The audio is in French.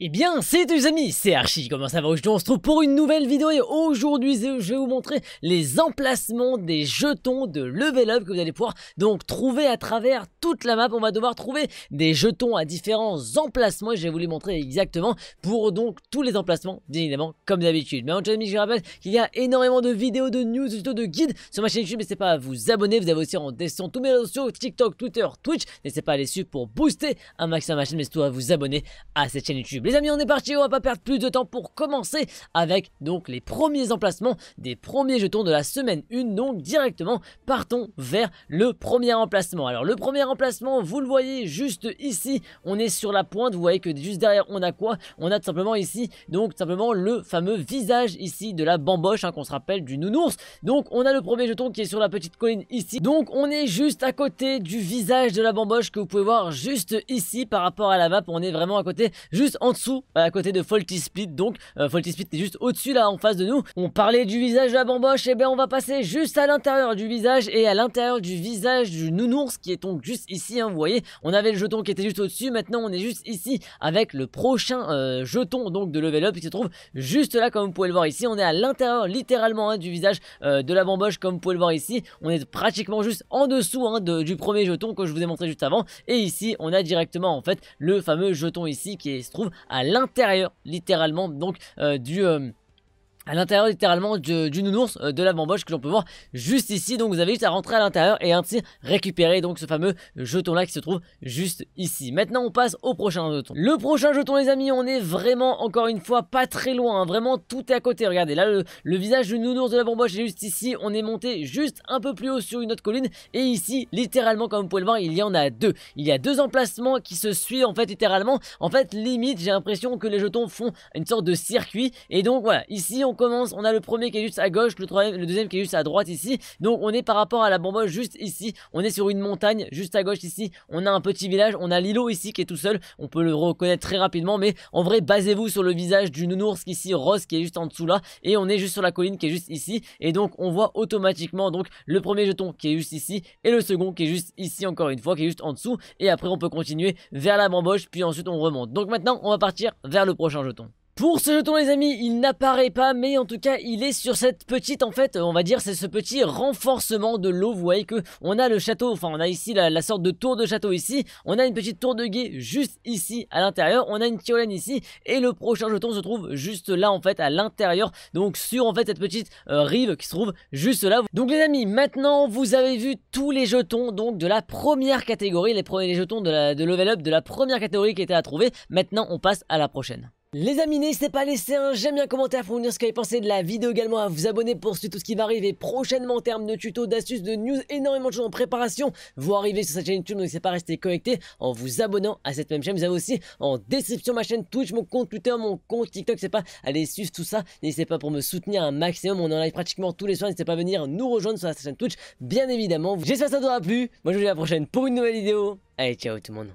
Et eh bien, c'est les amis, c'est Archie, comment ça va Aujourd'hui on se trouve pour une nouvelle vidéo et aujourd'hui je vais vous montrer les emplacements des jetons de level up que vous allez pouvoir donc trouver à travers toute la map. On va devoir trouver des jetons à différents emplacements et je vais vous les montrer exactement pour donc tous les emplacements, bien évidemment, comme d'habitude. Mais avant amis, je rappelle qu'il y a énormément de vidéos, de news, de de guides sur ma chaîne YouTube. N'hésitez pas à vous abonner, vous avez aussi en descendant tous mes réseaux sociaux, TikTok, Twitter, Twitch. N'hésitez pas à les suivre pour booster un maximum ma chaîne, mais surtout à vous abonner à cette chaîne YouTube. Les amis, on est parti, on va pas perdre plus de temps pour commencer avec donc les premiers emplacements des premiers jetons de la semaine 1. Donc directement, partons vers le premier emplacement. Alors le premier emplacement, vous le voyez juste ici, on est sur la pointe, vous voyez que juste derrière on a quoi On a tout simplement ici, donc simplement le fameux visage ici de la bamboche hein, qu'on se rappelle du nounours. Donc on a le premier jeton qui est sur la petite colline ici. Donc on est juste à côté du visage de la bamboche que vous pouvez voir juste ici par rapport à la map, on est vraiment à côté, juste en dessous, à côté de Faulty Split. Donc, euh, Faulty Split est juste au-dessus, là, en face de nous. On parlait du visage de la bamboche, et eh bien on va passer juste à l'intérieur du visage et à l'intérieur du visage du nounours, qui est donc juste ici, hein, vous voyez. On avait le jeton qui était juste au-dessus, maintenant on est juste ici avec le prochain euh, jeton donc de level up qui se trouve juste là, comme vous pouvez le voir ici. On est à l'intérieur, littéralement, hein, du visage euh, de la bamboche, comme vous pouvez le voir ici. On est pratiquement juste en dessous hein, du premier jeton que je vous ai montré juste avant. Et ici, on a directement, en fait, le fameux jeton ici qui se trouve à l'intérieur, littéralement, donc euh, du euh, à l'intérieur littéralement du, nounours euh, de la bambouche que l'on peut voir juste ici. Donc vous avez juste à rentrer à l'intérieur et ainsi récupérer donc ce fameux jeton là qui se trouve juste ici. Maintenant on passe au prochain jeton. Le prochain jeton les amis on est vraiment encore une fois pas très loin. Hein. Vraiment tout est à côté. Regardez là le, visage du nounours de la bambouche est juste ici. On est monté juste un peu plus haut sur une autre colline et ici littéralement comme vous pouvez le voir il y en a deux. Il y a deux emplacements qui se suivent en fait littéralement. En fait limite j'ai l'impression que les jetons font une sorte de circuit et donc voilà ici on on commence, on a le premier qui est juste à gauche, le, deuxième qui est juste à droite ici. Donc on est par rapport à la bamboche juste ici. On est sur une montagne juste à gauche ici. On a un petit village, on a l'îlot ici qui est tout seul. On peut le reconnaître très rapidement, mais en vrai, basez-vous sur le visage du nounours ici, rose qui est juste en dessous là. Et on est juste sur la colline qui est juste ici. Et donc on voit automatiquement donc le premier jeton qui est juste ici et le second qui est juste ici encore une fois, qui est juste en dessous. Et après on peut continuer vers la bamboche, puis ensuite on remonte. Donc maintenant on va partir vers le prochain jeton. Pour ce jeton les amis, il n'apparaît pas mais en tout cas il est sur cette petite en fait, on va dire c'est ce petit renforcement de l'eau, vous voyez que on a le château, enfin on a ici la, sorte de tour de château ici, on a une petite tour de guet juste ici à l'intérieur, on a une tiolène ici et le prochain jeton se trouve juste là en fait à l'intérieur, donc sur en fait cette petite euh, rive qui se trouve juste là. Donc les amis, maintenant vous avez vu tous les jetons donc de la première catégorie, les, premiers, jetons de, de level up de la première catégorie qui était à trouver, maintenant on passe à la prochaine. Les amis, n'hésitez pas à laisser un j'aime bien, un commentaire pour nous dire ce que vous avez pensé de la vidéo également, à vous abonner pour suivre tout ce qui va arriver prochainement en termes de tutos, d'astuces, de news, énormément de choses en préparation. Vous arrivez sur cette chaîne YouTube, n'hésitez pas à rester connecté en vous abonnant à cette même chaîne. Vous avez aussi en description ma chaîne Twitch, mon compte Twitter, mon compte TikTok, c'est pas aller suivre tout ça. N'hésitez pas pour me soutenir un maximum, on est en live pratiquement tous les soirs, n'hésitez pas à venir nous rejoindre sur la chaîne Twitch, bien évidemment. J'espère que ça vous aura plu, moi je vous dis à la prochaine pour une nouvelle vidéo. Allez, ciao tout le monde.